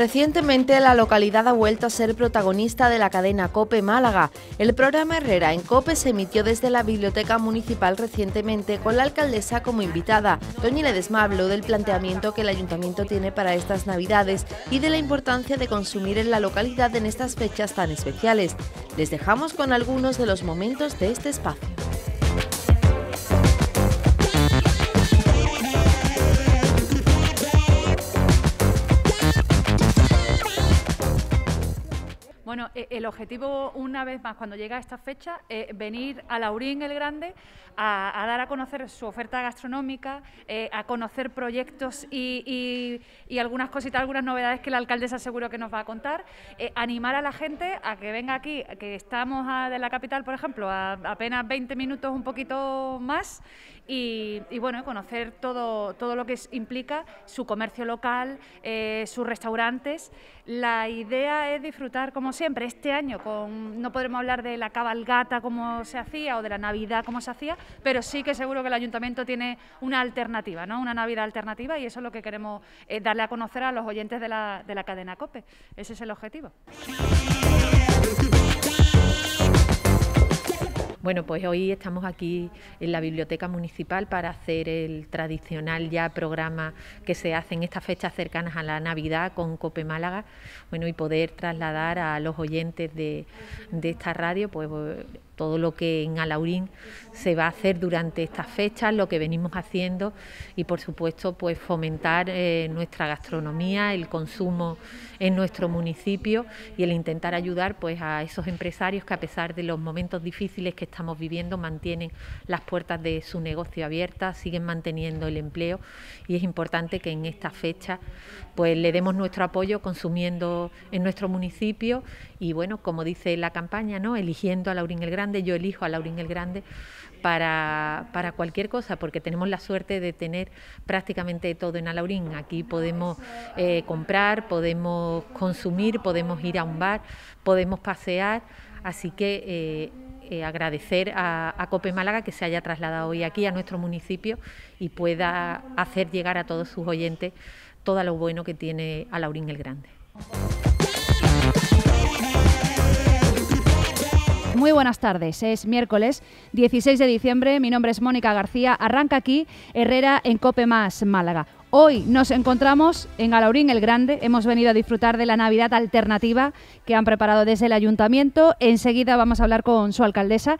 Recientemente la localidad ha vuelto a ser protagonista de la cadena Cope Málaga. El programa Herrera en Cope se emitió desde la Biblioteca Municipal recientemente con la alcaldesa como invitada. Doña Ledesma habló del planteamiento que el ayuntamiento tiene para estas navidades y de la importancia de consumir en la localidad en estas fechas tan especiales. Les dejamos con algunos de los momentos de este espacio. Bueno, e, el objetivo, una vez más, cuando llega esta fecha, es eh, venir a Laurín el Grande a, dar a conocer su oferta gastronómica, eh, a conocer proyectos y, algunas cositas, algunas novedades que la alcaldesa aseguró que nos va a contar. Eh, animar a la gente a que venga aquí, que estamos de la capital, por ejemplo, a apenas 20 minutos, un poquito más, y, bueno, conocer todo, todo lo que implica su comercio local, sus restaurantes. La idea es disfrutar como siempre, este año con, no podremos hablar de la cabalgata como se hacía o de la Navidad como se hacía, pero sí que seguro que el ayuntamiento tiene una alternativa, ¿no? una Navidad alternativa y eso es lo que queremos eh, darle a conocer a los oyentes de la, de la cadena COPE. Ese es el objetivo. Bueno, pues hoy estamos aquí en la Biblioteca Municipal para hacer el tradicional ya programa que se hace en estas fechas cercanas a la Navidad con Cope Málaga, bueno, y poder trasladar a los oyentes de, esta radio, pues todo lo que en Alaurín se va a hacer durante estas fechas, lo que venimos haciendo y por supuesto pues fomentar eh, nuestra gastronomía, el consumo en nuestro municipio y el intentar ayudar pues a esos empresarios que a pesar de los momentos difíciles que estamos viviendo mantienen las puertas de su negocio abiertas, siguen manteniendo el empleo y es importante que en estas fechas pues le demos nuestro apoyo consumiendo en nuestro municipio y bueno, como dice la campaña, ¿no? eligiendo a Laurín el Grande yo elijo a Laurín el Grande para, cualquier cosa, porque tenemos la suerte de tener prácticamente todo en Alaurín. Aquí podemos eh, comprar, podemos consumir, podemos ir a un bar, podemos pasear, así que... Eh, eh, agradecer a, a, Cope Málaga que se haya trasladado hoy aquí a nuestro municipio y pueda hacer llegar a todos sus oyentes todo lo bueno que tiene Alaurín el Grande. Muy buenas tardes, es miércoles 16 de diciembre, mi nombre es Mónica García, arranca aquí Herrera en Cope Más Málaga. Hoy nos encontramos en Alaurín el Grande. Hemos venido a disfrutar de la Navidad alternativa que han preparado desde el ayuntamiento. Enseguida vamos a hablar con su alcaldesa.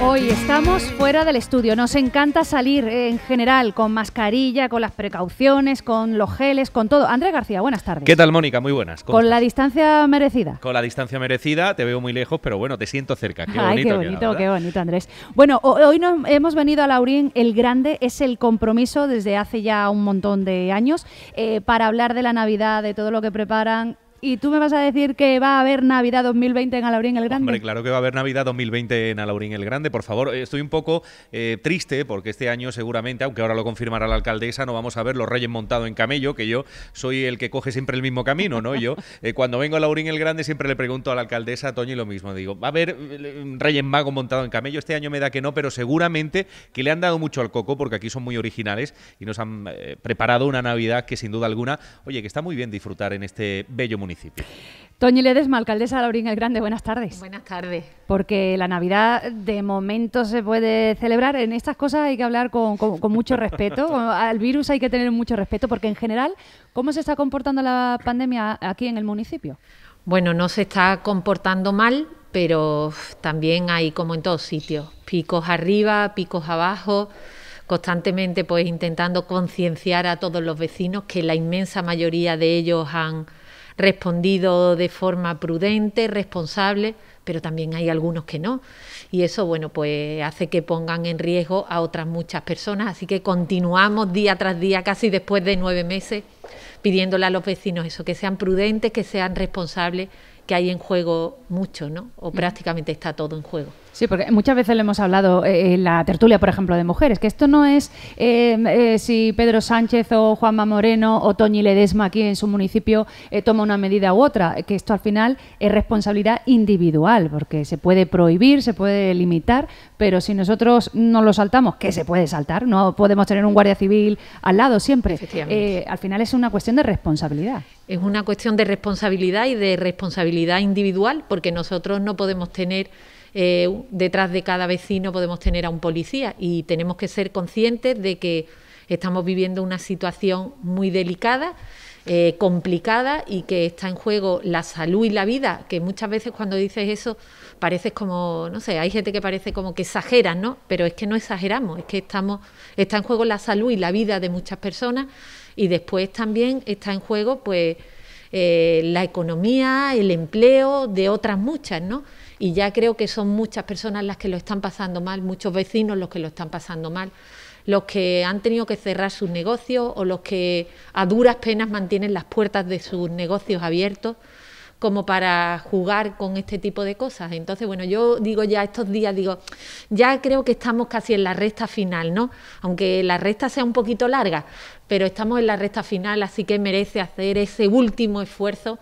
Hoy estamos fuera del estudio. Nos encanta salir en general con mascarilla, con las precauciones, con los geles, con todo. Andrés García, buenas tardes. ¿Qué tal, Mónica? Muy buenas. Con la distancia merecida. Con la distancia merecida. Te veo muy lejos, pero bueno, te siento cerca. Qué bonito, qué bonito, qué, bonito, Andrés. Bueno, hoy nos hemos venido a Alaurín el Grande. Es el compromiso desde hace ya un montón de años, eh, para hablar de la Navidad, de todo lo que preparan ¿Y tú me vas a decir que va a haber Navidad 2020 en Alaurín el Grande? Hombre, claro que va a haber Navidad 2020 en Alaurín el Grande. Por favor, eh, estoy un poco eh, triste porque este año seguramente, aunque ahora lo confirmará la alcaldesa, no vamos a ver los reyes montados en camello, que yo soy el que coge siempre el mismo camino, ¿no? Yo eh, cuando vengo a Alaurín el Grande siempre le pregunto a la alcaldesa, a Toño, y lo mismo. Digo, ¿va a haber reyes magos montados en camello? Este año me da que no, pero seguramente que le han dado mucho al coco porque aquí son muy originales y nos han preparado una Navidad que sin duda alguna, oye, que está muy bien disfrutar en este bello municipio municipio. Toñi Ledesma, alcaldesa de Laurín el Grande, buenas tardes. Buenas tardes. Porque la Navidad de momento se puede celebrar. En estas cosas hay que hablar con, mucho respeto. Al virus hay que tener mucho respeto, porque en general, ¿cómo se está comportando la pandemia aquí en el municipio? Bueno, no se está comportando mal, pero también hay, como en todos sitios, picos arriba, picos abajo constantemente pues intentando concienciar a todos los vecinos que la inmensa mayoría de ellos han respondido de forma prudente, responsable, pero también hay algunos que no. Y eso, bueno, pues hace que pongan en riesgo a otras muchas personas. Así que continuamos día tras día, casi después de nueve meses, pidiéndole a los vecinos eso, que sean prudentes, que sean responsables, que hay en juego mucho, ¿no? O mm. prácticamente está todo en juego. Sí, porque muchas veces le hemos hablado eh, en la tertulia, por ejemplo, de mujeres, que esto no es em, eh, si Pedro Sánchez o Juanma Moreno o Toñi Ledesma aquí en su municipio eh, toma una medida u otra, que esto al final es responsabilidad individual, porque se puede prohibir, se puede limitar, pero si nosotros no lo saltamos, que se puede saltar, no podemos tener un guardia civil al lado siempre, al final es una cuestión de responsabilidad. Es una cuestión de responsabilidad y de responsabilidad individual, porque nosotros no podemos tener eh, detrás de cada vecino podemos tener a un policía y tenemos que ser conscientes de que estamos viviendo una situación muy delicada. Eh, complicada y que está en juego la salud y la vida, que muchas veces cuando dices eso pareces como, no sé, hay gente que parece como que exagera ¿no? Pero es que no exageramos, es que estamos, está en juego la salud y la vida de muchas personas y después también está en juego pues eh, la economía, el empleo de otras muchas, ¿no? Y ya creo que son muchas personas las que lo están pasando mal, muchos vecinos los que lo están pasando mal, los que han tenido que cerrar sus negocios o los que a duras penas mantienen las puertas de sus negocios abiertos como para jugar con este tipo de cosas. Entonces, bueno, yo digo ya estos días, digo, ya creo que estamos casi en la recta final, ¿no? Aunque la recta sea un poquito larga, pero estamos en la recta final, así que merece hacer ese último esfuerzo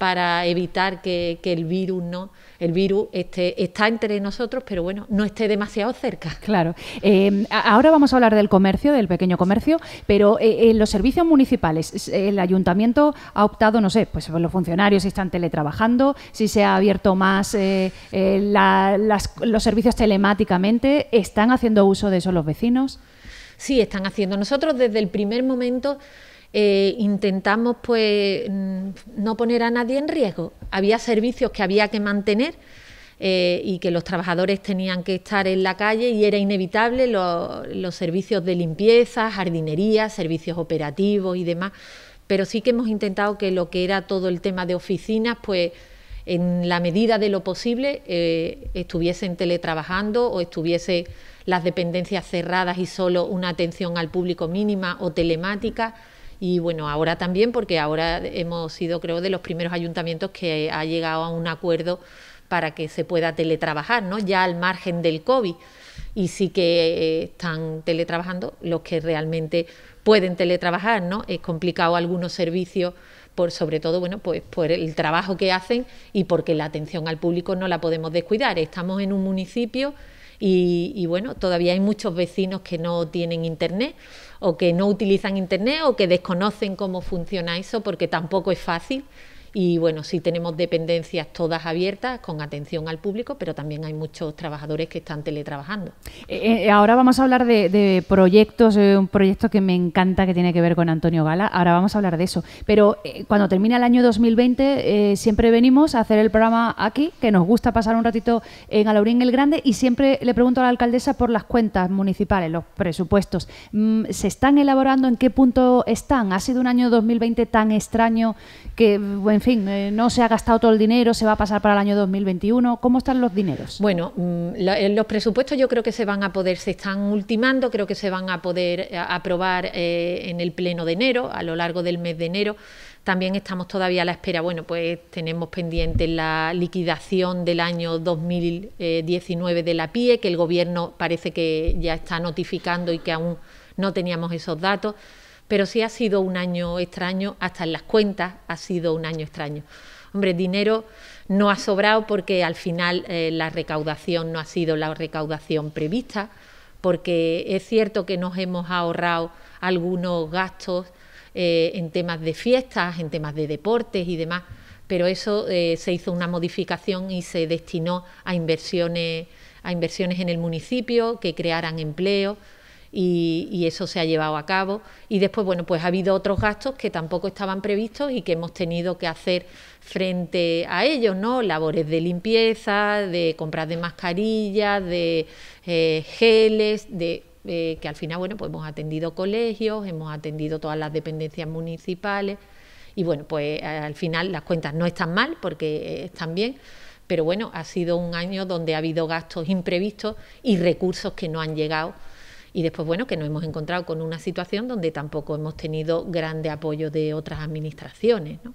para evitar que, el virus no el virus esté, está entre nosotros, pero bueno, no esté demasiado cerca. Claro. Em, ahora vamos a hablar del comercio, del pequeño comercio, pero en eh, eh, los servicios municipales, el ayuntamiento ha optado, no sé, pues los funcionarios están teletrabajando, si se ha abierto más eh, los servicios telemáticamente, ¿están haciendo uso de eso los vecinos? Sí, están haciendo. Nosotros desde el primer momento eh, intentamos pues mm, no poner a nadie en riesgo. Había servicios que había que mantener eh, y que los trabajadores tenían que estar en la calle y era inevitable los servicios de limpieza, jardinería, servicios operativos y demás. Pero sí que hemos intentado que lo que era todo el tema de oficinas, pues en la medida de lo posible eh, estuviesen teletrabajando o estuviese las dependencias cerradas y solo una atención al público mínima o telemática. Y bueno, ahora también, porque ahora hemos sido, creo, de los primeros ayuntamientos que ha llegado a un acuerdo para que se pueda teletrabajar, ¿no? Ya al margen del COVID. Y sí que eh, están teletrabajando los que realmente pueden teletrabajar, ¿no? Es complicado algunos servicios por sobre todo bueno pues por el trabajo que hacen y porque la atención al público no la podemos descuidar estamos en un municipio y, y bueno todavía hay muchos vecinos que no tienen internet o que no utilizan Internet o que desconocen cómo funciona eso porque tampoco es fácil. Y bueno, sí tenemos dependencias todas abiertas con atención al público, pero también hay muchos trabajadores que están teletrabajando. Eh, eh, ahora vamos a hablar de, proyectos, eh, un proyecto que me encanta que tiene que ver con Antonio Gala. Ahora vamos a hablar de eso. Pero cuando termina el año 2020, siempre venimos a hacer el programa aquí, que nos gusta pasar un ratito en Alaurín el Grande, y siempre le pregunto a la alcaldesa por las cuentas municipales, los presupuestos. Mm, ¿Se están elaborando? ¿En qué punto están? ¿Ha sido un año 2020 tan extraño que, mm, en fin, eh, no se ha gastado todo el dinero, se va a pasar para el año 2021. ¿Cómo están los dineros? Bueno, mm, eh, los presupuestos yo creo que se van a poder, se están ultimando, creo que se van a poder eh, aprobar en el pleno de enero, a lo largo del mes de enero. También estamos todavía a la espera, bueno, pues tenemos pendiente la liquidación del año 2019 de la PIE, que el gobierno parece que ya está notificando y que aún no teníamos esos datos pero sí ha sido un año extraño, hasta en las cuentas ha sido un año extraño. Hombre, dinero no ha sobrado porque al final eh, la recaudación no ha sido la recaudación prevista, porque es cierto que nos hemos ahorrado algunos gastos eh, en temas de fiestas, en temas de deportes y demás, pero eso eh, se hizo una modificación y se destinó a inversiones, a inversiones en el municipio que crearan empleo y, eso se ha llevado a cabo. Y después, bueno, pues ha habido otros gastos que tampoco estaban previstos y que hemos tenido que hacer frente a ellos, ¿no? Labores de limpieza, de compras de mascarillas, de eh, geles, de eh, que al final, bueno, pues hemos atendido colegios, hemos atendido todas las dependencias municipales y bueno, pues eh, al final las cuentas no están mal porque están bien, pero bueno, ha sido un año donde ha habido gastos imprevistos y recursos que no han llegado y después, bueno, que nos hemos encontrado con una situación donde tampoco hemos tenido grande apoyo de otras administraciones. ¿no?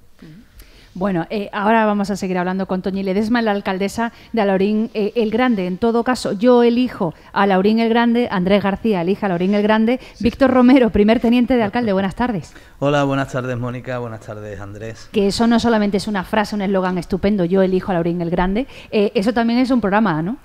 Bueno, eh, ahora vamos a seguir hablando con Toñi Ledesma, la alcaldesa de laurín eh, el Grande. En todo caso, yo elijo a Laurín el Grande, Andrés García elija a Laurín el Grande, Víctor Romero, primer teniente de alcalde. Buenas tardes. Hola, buenas tardes, Mónica. Buenas tardes, Andrés. Que eso no solamente es una frase, un eslogan estupendo, yo elijo a Laurín el Grande, eh, eso también es un programa, ¿no?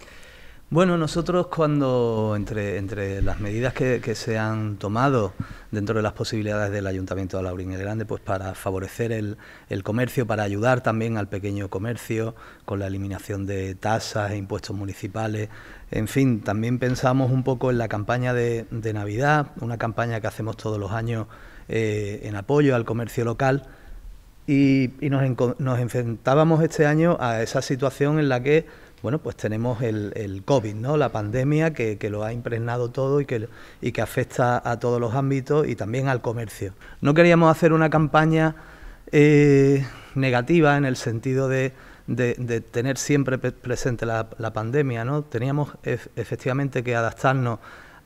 Bueno, nosotros cuando, entre, las medidas que, se han tomado dentro de las posibilidades del Ayuntamiento de Laurín el Grande, pues para favorecer el, el, comercio, para ayudar también al pequeño comercio, con la eliminación de tasas e impuestos municipales, en fin, también pensamos un poco en la campaña de, de Navidad, una campaña que hacemos todos los años eh, en apoyo al comercio local, y, nos enfrentábamos este año a esa situación en la que bueno, pues tenemos el, el COVID, ¿no? La pandemia que, lo ha impregnado todo y que, y que afecta a todos los ámbitos y también al comercio. No queríamos hacer una campaña eh, negativa en el sentido de, de, tener siempre presente la, pandemia, ¿no? Teníamos efectivamente que adaptarnos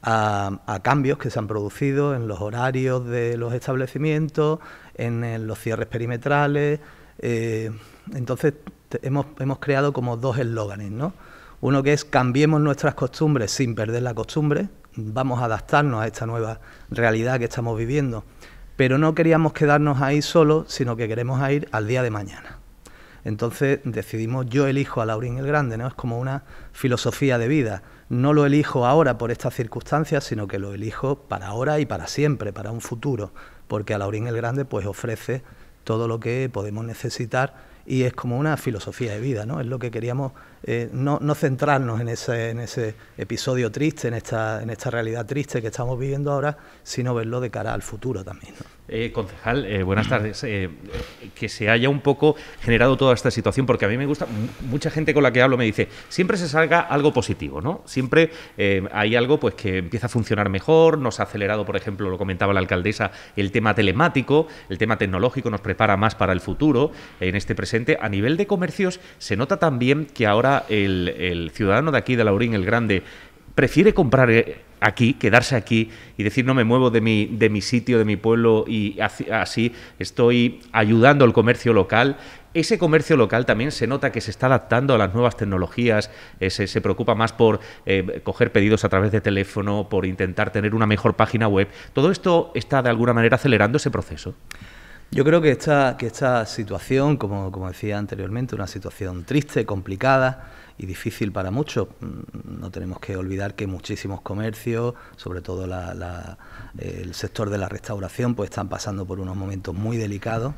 a, cambios que se han producido en los horarios de los establecimientos, en, los cierres perimetrales. Eh, entonces este, hemos, creado como dos eslóganes, ¿no? Uno que es cambiemos nuestras costumbres sin perder la costumbre, vamos a adaptarnos a esta nueva realidad que estamos viviendo. Pero no queríamos quedarnos ahí solo, sino que queremos ir al día de mañana. Entonces decidimos yo elijo a Laurín el Grande, ¿no? Es como una filosofía de vida. No lo elijo ahora por estas circunstancias, sino que lo elijo para ahora y para siempre, para un futuro, porque a Laurín el Grande pues ofrece todo lo que podemos necesitar y es como una filosofía de vida, ¿no? Es lo que queríamos, eh, no, no, centrarnos en ese, en ese episodio triste, en esta, en esta realidad triste que estamos viviendo ahora, sino verlo de cara al futuro también. Eh, concejal, eh, buenas tardes. Eh, que se haya un poco generado toda esta situación, porque a mí me gusta, mucha gente con la que hablo me dice, siempre se salga algo positivo, ¿no? Siempre hay algo pues, que empieza a funcionar mejor, nos ha acelerado, por ejemplo, lo comentaba la alcaldesa, el tema telemático, el tema tecnológico nos prepara más para el futuro, en este presente. A nivel de comercios, se nota también que ahora el, el ciudadano de aquí, de Laurín el Grande, prefiere comprar aquí, quedarse aquí y decir no me muevo de mi, de mi sitio, de mi pueblo y así estoy ayudando al comercio local. Ese comercio local también se nota que se está adaptando a las nuevas tecnologías, eh, se, se, preocupa más por eh, coger pedidos a través de teléfono, por intentar tener una mejor página web. ¿Todo esto está de alguna manera acelerando ese proceso? Yo creo que esta, que esta situación, como, como decía anteriormente, una situación triste, complicada y difícil para muchos. Mm, no tenemos que olvidar que muchísimos comercios, sobre todo el sector de la restauración, pues están pasando por unos momentos muy delicados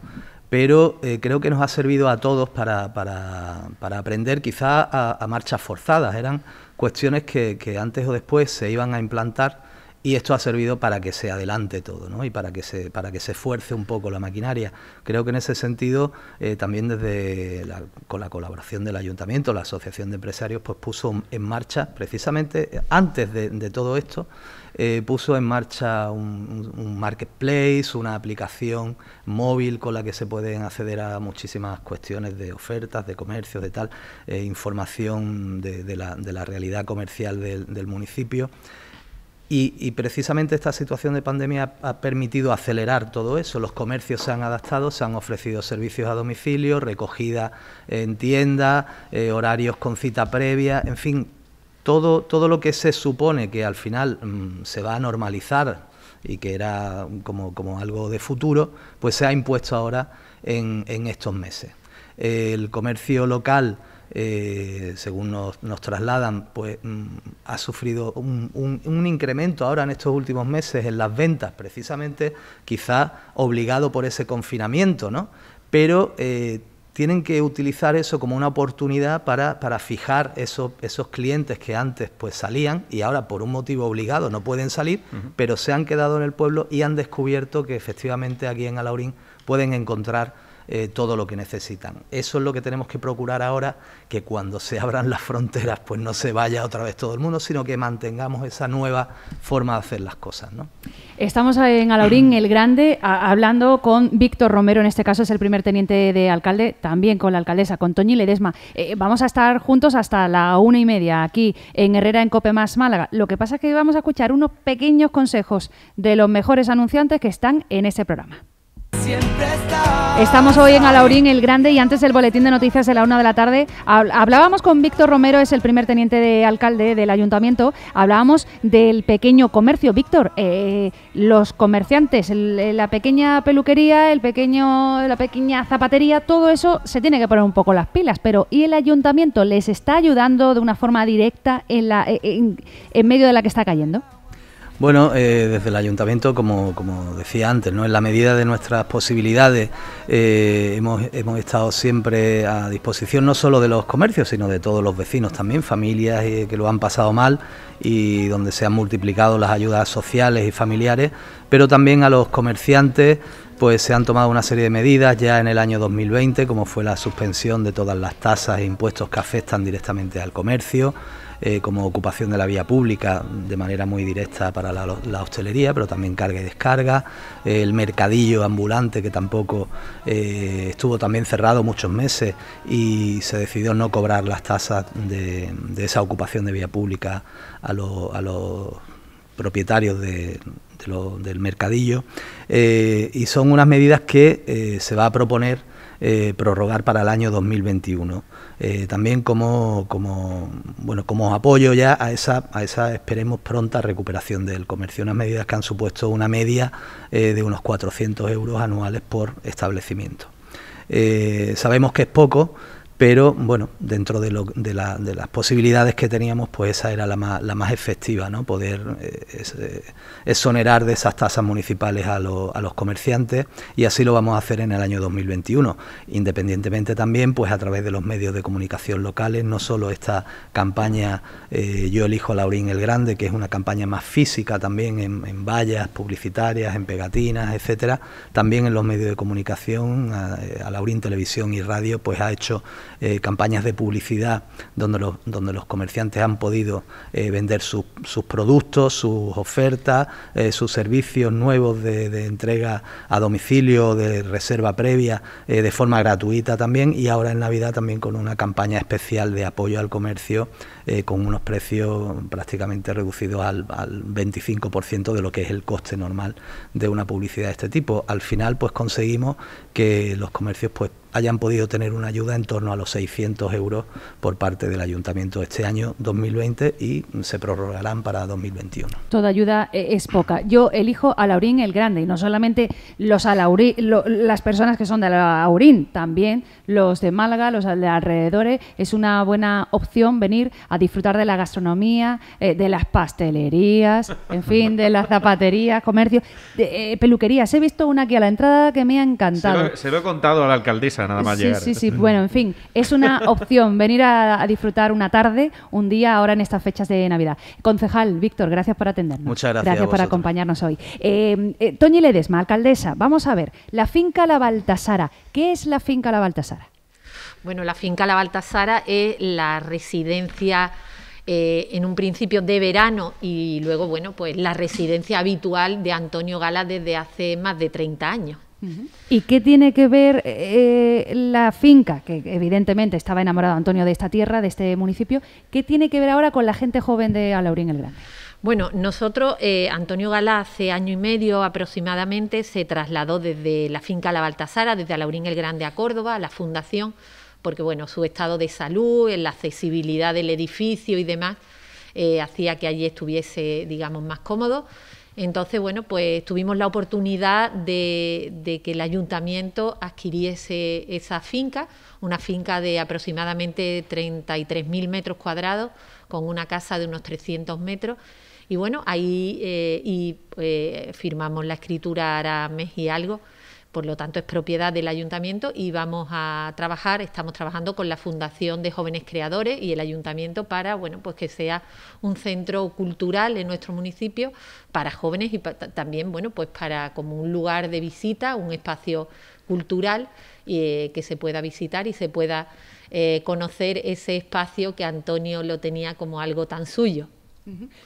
pero eh, creo que nos ha servido a todos para, para, aprender quizás a, marchas forzadas. Eran cuestiones que, que, antes o después se iban a implantar y esto ha servido para que se adelante todo y para que, se, para que se esfuerce un poco la maquinaria. Creo que en ese sentido, eh, también desde con la colaboración del ayuntamiento, la Asociación de Empresarios, pues puso en marcha, precisamente antes de, todo esto, eh, puso en marcha un, marketplace, una aplicación móvil con la que se pueden acceder a muchísimas cuestiones de ofertas, de comercio, de tal, eh, información de, la, de, la, realidad comercial del municipio. Y, precisamente esta situación de pandemia ha permitido acelerar todo eso. Los comercios se han adaptado, se han ofrecido servicios a domicilio, recogida en tienda, eh, horarios con cita previa, en fin, todo, lo que se supone que al final mm, se va a normalizar y que era como, algo de futuro, pues se ha impuesto ahora en, en estos meses. El comercio local eh, según nos, trasladan, pues mm, ha sufrido un, incremento ahora en estos últimos meses en las ventas, precisamente quizá obligado por ese confinamiento, Pero eh, tienen que utilizar eso como una oportunidad para, fijar esos, esos, clientes que antes pues salían y ahora por un motivo obligado no pueden salir, pero se han quedado en el pueblo y han descubierto que efectivamente aquí en Alaurín pueden encontrar eh, todo lo que necesitan. Eso es lo que tenemos que procurar ahora, que cuando se abran las fronteras, pues no se vaya otra vez todo el mundo, sino que mantengamos esa nueva forma de hacer las cosas. ¿no? Estamos en Alaurín el Grande hablando con Víctor Romero, en este caso es el primer teniente de alcalde, también con la alcaldesa, con Toñi Ledesma. Eh, vamos a estar juntos hasta la una y media aquí en Herrera, en más Málaga. Lo que pasa es que vamos a escuchar unos pequeños consejos de los mejores anunciantes que están en este programa. Estamos hoy en Alaurín el Grande y antes el boletín de noticias de la una de la tarde hablábamos con Víctor Romero, es el primer teniente de alcalde del ayuntamiento, hablábamos del pequeño comercio. Víctor, eh, los comerciantes, eh, la pequeña peluquería, el pequeño, la pequeña zapatería, todo eso se tiene que poner un poco las pilas, pero ¿y el ayuntamiento les está ayudando de una forma directa en, la, eh, en medio de la que está cayendo? Bueno, eh, desde el ayuntamiento, como, decía antes, ¿no? en la medida de nuestras posibilidades eh, hemos, hemos, estado siempre a disposición no solo de los comercios, sino de todos los vecinos también, familias eh, que lo han pasado mal y donde se han multiplicado las ayudas sociales y familiares, pero también a los comerciantes pues se han tomado una serie de medidas ya en el año 2020, como fue la suspensión de todas las tasas e impuestos que afectan directamente al comercio eh, como ocupación de la vía pública de manera muy directa para la, hostelería, pero también carga y descarga, eh, el mercadillo ambulante que tampoco eh, estuvo también cerrado muchos meses y se decidió no cobrar las tasas de, esa ocupación de vía pública a, los propietarios del mercadillo y son unas medidas que se va a proponer prorrogar para el año 2021. Eh, también como, bueno, como apoyo ya a esa, esa, esperemos, pronta recuperación del comercio. Unas medidas que han supuesto una media eh, de unos 400 euros anuales por establecimiento. Eh, sabemos que es poco, pero bueno, dentro de, las posibilidades que teníamos, pues esa era la más, efectiva, ¿no? poder eh, eh, exonerar de esas tasas municipales a, los comerciantes y así lo vamos a hacer en el año 2021, independientemente también pues a través de los medios de comunicación locales, no solo esta campaña eh, Yo elijo a Laurín el Grande, que es una campaña más física también en, vallas publicitarias, en pegatinas, etcétera, también en los medios de comunicación, a Laurín Televisión y Radio, pues ha hecho eh, campañas de publicidad donde los, donde los comerciantes han podido eh, vender sus productos, sus ofertas, eh, sus servicios nuevos de, entrega a domicilio, de reserva previa, de forma gratuita también y ahora en Navidad también con una campaña especial de apoyo al comercio con unos precios prácticamente reducidos al, al 25% de lo que es el coste normal de una publicidad de este tipo. Al final pues conseguimos que los comercios pues hayan podido tener una ayuda en torno a los 600 euros por parte del ayuntamiento este año 2020 y se prorrogarán para 2021. Toda ayuda eh, es poca. Yo elijo a Laurín el Grande y no solamente los las personas que son de Laurín, también los de Málaga, los de alrededores. Es una buena opción venir a disfrutar de la gastronomía, eh, de las pastelerías, en fin, de las zapaterías, comercio, eh, peluquerías. He visto una aquí a la entrada que me ha encantado. se lo he contado a la alcaldesa sí, Sí, sí, bueno, en fin, es una opción venir a, disfrutar una tarde, un día, ahora en estas fechas de Navidad. Concejal, Víctor, gracias por atendernos. Muchas gracias. Gracias por acompañarnos hoy. Eh, eh Ledesma, alcaldesa, vamos a ver, la finca La Baltasara, ¿qué es la finca La Baltasara? Bueno, la finca La Baltasara es la residencia... Eh, en un principio de verano y luego, bueno, pues la residencia habitual de Antonio Gala desde hace más de 30 años. ¿Y qué tiene que ver eh, la finca, que evidentemente estaba enamorado Antonio de esta tierra, de este municipio, qué tiene que ver ahora con la gente joven de Alaurín el Grande? Bueno, nosotros, eh, Antonio Galá, hace año y medio aproximadamente, se trasladó desde la finca La Baltasara, desde Alaurín el Grande a Córdoba, a la fundación, porque bueno, su estado de salud, la accesibilidad del edificio y demás, eh, hacía que allí estuviese, digamos, más cómodo. Entonces, bueno, pues tuvimos la oportunidad de, que el ayuntamiento adquiriese esa finca, una finca de aproximadamente 33.000 metros cuadrados, con una casa de unos 300 metros. Y bueno, ahí eh, eh, firmamos la escritura mes y algo por lo tanto es propiedad del ayuntamiento y vamos a trabajar, estamos trabajando con la Fundación de Jóvenes Creadores y el ayuntamiento para bueno, pues que sea un centro cultural en nuestro municipio para jóvenes y también bueno, pues para como un lugar de visita, un espacio cultural eh, que se pueda visitar y se pueda eh, conocer ese espacio que Antonio lo tenía como algo tan suyo.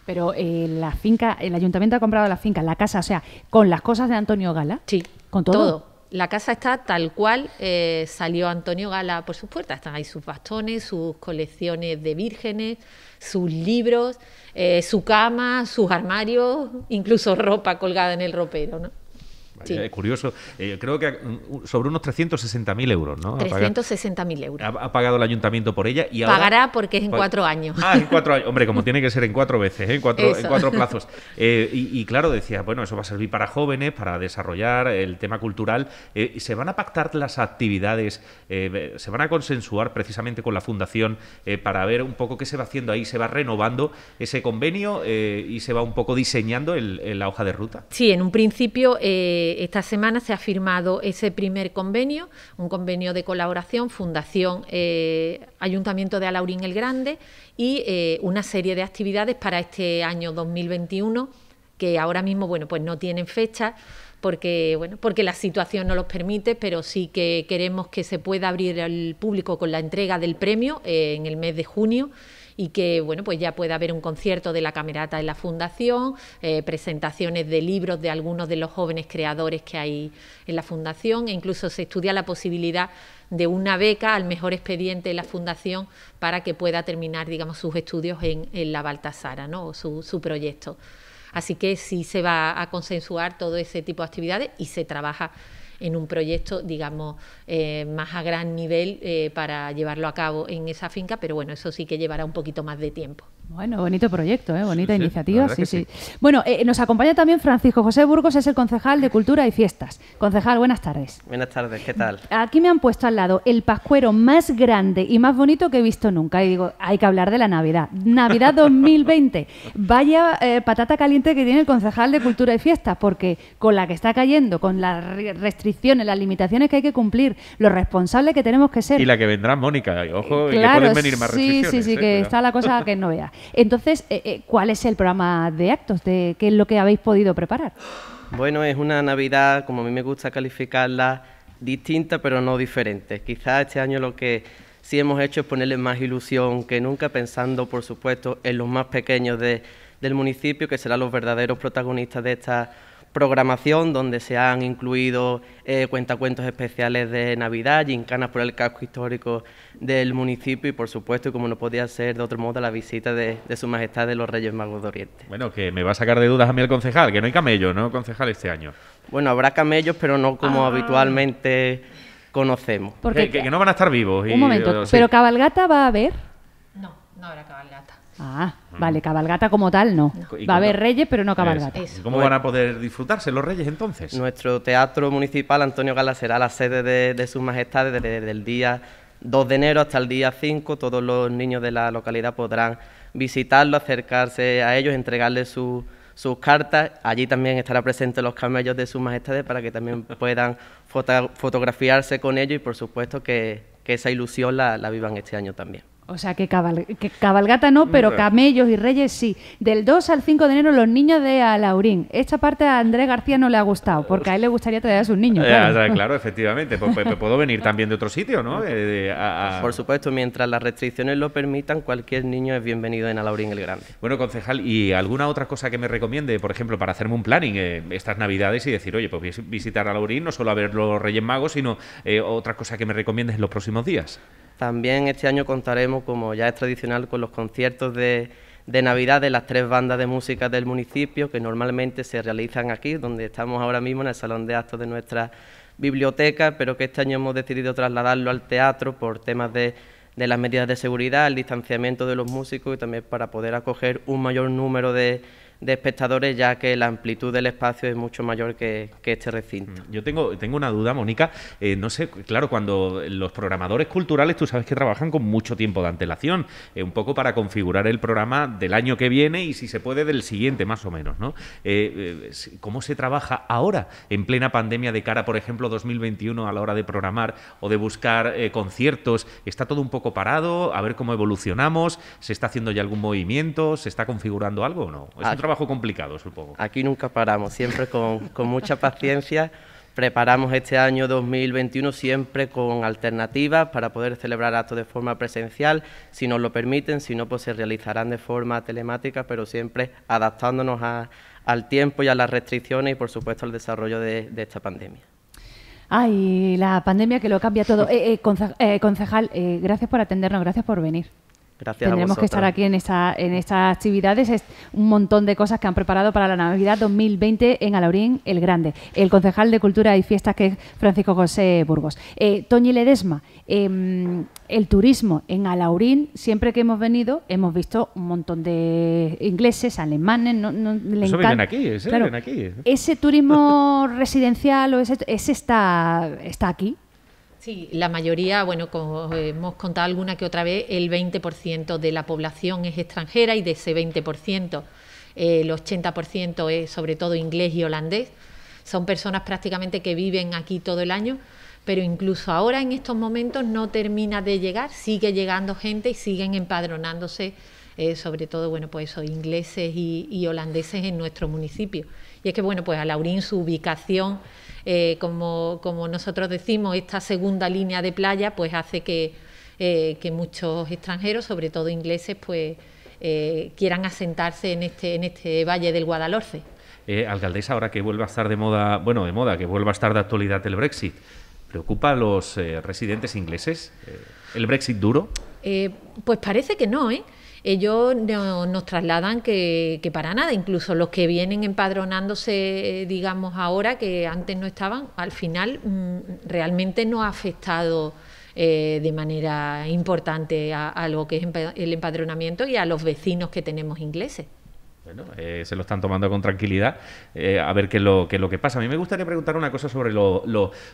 Pero eh, la finca, el ayuntamiento ha comprado la finca, la casa, o sea, con las cosas de Antonio Gala. Sí. Con todo. La casa está tal cual eh, salió Antonio Gala por sus puertas. Están ahí sus bastones, sus colecciones de vírgenes, sus libros, eh, su cama, sus armarios, incluso ropa colgada en el ropero, ¿no? curioso. Eh, creo que mm, sobre unos 360.000 euros, ¿no? 360.000 euros. Ha, pagado el ayuntamiento por ella y Pagará porque es en pues, cuatro años. Ah, en cuatro años. Hombre, como tiene que ser en cuatro veces, ¿eh? en, cuatro, en, cuatro, plazos. Eh, y, claro, decía, bueno, eso va a servir para jóvenes, para desarrollar el tema cultural. ¿Se van a pactar las actividades? ¿Se van a consensuar precisamente con la fundación para ver un poco qué se va haciendo ahí? ¿Se va renovando ese convenio y se va un poco diseñando la hoja de ruta? Sí, en un principio esta semana se ha firmado ese primer convenio, un convenio de colaboración, Fundación eh, Ayuntamiento de Alaurín el Grande y eh, una serie de actividades para este año 2021 que ahora mismo bueno, pues no tienen fecha porque, bueno, porque la situación no los permite, pero sí que queremos que se pueda abrir al público con la entrega del premio eh, en el mes de junio y que bueno, pues ya pueda haber un concierto de la camerata de la fundación, eh, presentaciones de libros de algunos de los jóvenes creadores que hay en la fundación e incluso se estudia la posibilidad de una beca al mejor expediente de la fundación para que pueda terminar digamos sus estudios en, la Baltasara ¿no? o su, su proyecto. Así que sí se va a consensuar todo ese tipo de actividades y se trabaja en un proyecto, digamos, eh, más a gran nivel eh, para llevarlo a cabo en esa finca, pero bueno, eso sí que llevará un poquito más de tiempo. Bueno, bonito proyecto, ¿eh? bonita iniciativa. Sí, sí. Bueno, eh, nos acompaña también Francisco José Burgos, es el concejal de Cultura y Fiestas. Concejal, buenas tardes. Buenas tardes, ¿qué tal? Aquí me han puesto al lado el pascuero más grande y más bonito que he visto nunca. Y digo, hay que hablar de la Navidad. Navidad 2020. Vaya eh, patata caliente que tiene el concejal de Cultura y Fiestas, porque con la que está cayendo, con las restricciones, las limitaciones que hay que cumplir, lo responsable que tenemos que ser. Y la que vendrá, Mónica. Ojo, y que pueden venir más restricciones. Sí, sí, ¿eh? sí, que está la cosa que no vea. Entonces, eh, eh, ¿cuál es el programa de actos? ¿De ¿Qué es lo que habéis podido preparar? Bueno, es una Navidad, como a mí me gusta calificarla, distinta pero no diferente. Quizás este año lo que sí hemos hecho es ponerle más ilusión que nunca, pensando, por supuesto, en los más pequeños de, del municipio, que serán los verdaderos protagonistas de esta programación donde se han incluido eh, cuentacuentos especiales de Navidad, gincanas por el casco histórico del municipio y, por supuesto, y como no podía ser de otro modo, la visita de, Su Majestad de los Reyes Magos de Oriente. Bueno, que me va a sacar de dudas a mí el concejal, que no hay camello, ¿no? Concejal este año. Bueno, habrá camellos, pero no como ah. habitualmente conocemos. Porque que, no van a estar vivos. un momento, ¿pero cabalgata va a haber? No, no habrá cabalgata. Ah, vale, cabalgata como tal no. Va a haber reyes, pero no cabalgates. ¿Cómo van a poder disfrutarse los reyes entonces? Nuestro teatro municipal Antonio Gala será la sede de, sus majestades desde, el día 2 de enero hasta el día 5. Todos los niños de la localidad podrán visitarlo, acercarse a ellos, entregarles sus cartas. Allí también estará presente los camellos de sus majestades para que también puedan fotografiarse con ellos y por supuesto que, esa ilusión la vivan este año también. O sea, que, cabalgata no, pero camellos y reyes sí. Del 2 al 5 de enero, los niños de Alaurín. Esta parte a Andrés García no le ha gustado, porque a él le gustaría traer a sus niños. Claro, efectivamente. Pues, pues, pues, puedo venir también de otro sitio, ¿no? Por supuesto, mientras las restricciones lo permitan, cualquier niño es bienvenido en Alaurín el Grande. Bueno, concejal, ¿y alguna otra cosa que me recomiende, por ejemplo, para hacerme un planning eh, estas Navidades y decir, oye, pues visitar Alaurín, no solo a ver los Reyes Magos, sino eh, otra cosa que me recomiendes en los próximos días? También este año contaremos, como ya es tradicional, con los conciertos de, Navidad de las tres bandas de música del municipio que normalmente se realizan aquí, donde estamos ahora mismo en el salón de actos de nuestra biblioteca, pero que este año hemos decidido trasladarlo al teatro por temas de, de las medidas de seguridad, el distanciamiento de los músicos y también para poder acoger un mayor número de, de espectadores, ya que la amplitud del espacio es mucho mayor que, este recinto. Mm, yo tengo, tengo una duda, Mónica. Eh, no sé, claro, cuando los programadores culturales, tú sabes que trabajan con mucho tiempo de antelación, eh, un poco para configurar el programa del año que viene y si se puede del siguiente, más o menos, ¿no? Eh, ¿Cómo se trabaja ahora, en plena pandemia, de cara, por ejemplo, 2021, a la hora de programar o de buscar conciertos? ¿Está todo un poco parado? A ver cómo evolucionamos. ¿Se está haciendo ya algún movimiento? ¿Se está configurando algo o no? ¿Es complicado, supongo. Aquí nunca paramos, siempre con, mucha paciencia. Preparamos este año 2021 siempre con alternativas para poder celebrar actos de forma presencial, si nos lo permiten, si no, pues se realizarán de forma telemática, pero siempre adaptándonos al tiempo y a las restricciones y, por supuesto, al desarrollo de, esta pandemia. Ay, la pandemia que lo cambia todo. Eh, eh, eh, concejal, gracias por atendernos, gracias por venir. Tendremos que estar aquí en, esta, en estas actividades. Es un montón de cosas que han preparado para la Navidad 2020 en Alaurín el Grande. El concejal de Cultura y Fiestas, que es Francisco José Burgos. Eh, Toñi Ledesma, em, el turismo en Alaurín, siempre que hemos venido, hemos visto un montón de ingleses, alemanes. No, le Eso vienen aquí, ese Ese turismo residencial o ese, ese está, está aquí Sí, la mayoría, bueno, como hemos contado alguna que otra vez, el 20% de la población es extranjera y de ese 20%, eh, el 80% es sobre todo inglés y holandés. Son personas prácticamente que viven aquí todo el año, pero incluso ahora en estos momentos no termina de llegar, sigue llegando gente y siguen empadronándose eh, sobre todo bueno pues eso, ingleses y, y, holandeses en nuestro municipio. Y es que bueno pues a Laurín su ubicación eh, como, nosotros decimos, esta segunda línea de playa, pues hace que, eh, muchos extranjeros, sobre todo ingleses, pues eh, quieran asentarse en este, en este valle del Guadalhorce. Eh, alcaldesa, ahora que vuelva a estar de moda, bueno, de moda, que vuelva a estar de actualidad el Brexit, ¿preocupa a los residentes ingleses el Brexit duro? pues parece que no, ¿eh? ellos nos trasladan que, para nada, incluso los que vienen empadronándose, eh, digamos, ahora que antes no estaban, al final mm, realmente no ha afectado eh, de manera importante a, a lo que es el empadronamiento y a los vecinos que tenemos ingleses. Bueno, eh, se lo están tomando con tranquilidad. Eh, a ver qué es, lo, lo que pasa. A mí me gustaría preguntar una cosa sobre los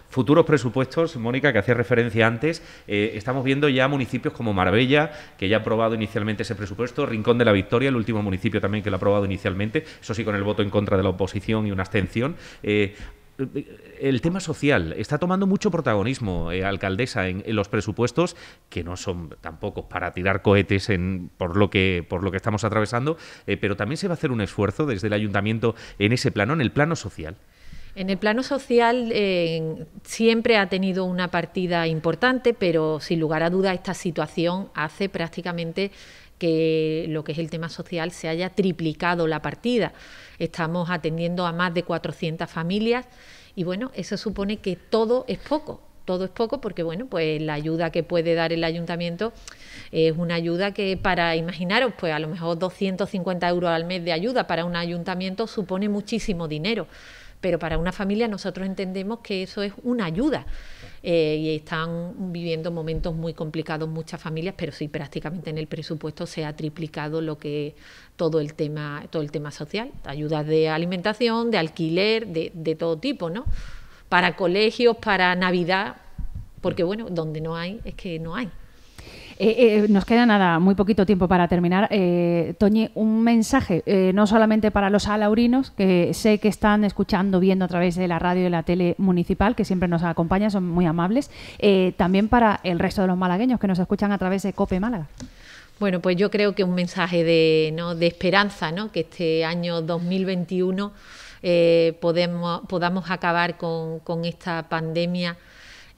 futuros presupuestos, Mónica, que hacía referencia antes. Eh, estamos viendo ya municipios como Marbella, que ya ha aprobado inicialmente ese presupuesto, Rincón de la Victoria, el último municipio también que lo ha aprobado inicialmente, eso sí, con el voto en contra de la oposición y una abstención el tema social está tomando mucho protagonismo, eh, alcaldesa, en, los presupuestos, que no son tampoco para tirar cohetes en, por, lo que, por lo que estamos atravesando, eh, pero también se va a hacer un esfuerzo desde el ayuntamiento en ese plano, en el plano social. En el plano social eh, siempre ha tenido una partida importante, pero sin lugar a duda esta situación hace prácticamente que lo que es el tema social se haya triplicado la partida. Estamos atendiendo a más de 400 familias y bueno, eso supone que todo es poco. Todo es poco porque bueno, pues la ayuda que puede dar el ayuntamiento es una ayuda que para imaginaros, pues a lo mejor 250 euros al mes de ayuda para un ayuntamiento supone muchísimo dinero, pero para una familia nosotros entendemos que eso es una ayuda eh, y están viviendo momentos muy complicados muchas familias, pero sí prácticamente en el presupuesto se ha triplicado lo que todo el tema, todo el tema social, ayudas de alimentación, de alquiler, de, de todo tipo, ¿no? Para colegios, para Navidad, porque bueno, donde no hay es que no hay. Eh, eh, nos queda nada, muy poquito tiempo para terminar. Eh, Toñi, un mensaje, eh, no solamente para los alaurinos, que sé que están escuchando, viendo a través de la radio y la tele municipal, que siempre nos acompañan, son muy amables, también para el resto de los malagueños que nos escuchan a través de COPE Málaga. Bueno, pues yo creo que un mensaje de, esperanza, ¿no? que este año 2021 podemos, podamos acabar con esta pandemia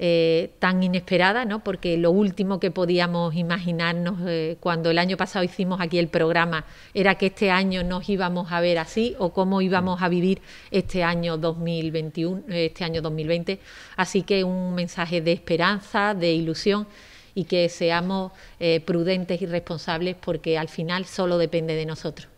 eh, tan inesperada, ¿no? porque lo último que podíamos imaginarnos eh, cuando el año pasado hicimos aquí el programa era que este año nos íbamos a ver así o cómo íbamos a vivir este año 2021, eh, este año 2020. Así que un mensaje de esperanza, de ilusión y que seamos prudentes y responsables porque al final solo depende de nosotros.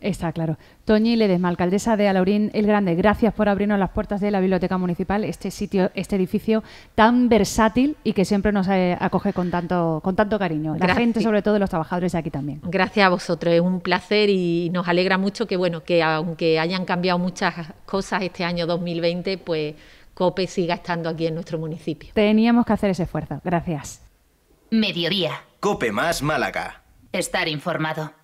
Está claro. Toñi Ledesma, alcaldesa de Alaurín el Grande, gracias por abrirnos las puertas de la Biblioteca Municipal, este sitio, este edificio tan versátil y que siempre nos eh, acoge con tanto, con tanto cariño. La gente, sobre todo los trabajadores de aquí también. Gracias a vosotros, es un placer y nos alegra mucho que, bueno, que aunque hayan cambiado muchas cosas este año 2020, pues COPE siga estando aquí en nuestro municipio. Teníamos que hacer ese esfuerzo. Gracias. Mediodía. COPE más Málaga. Estar informado.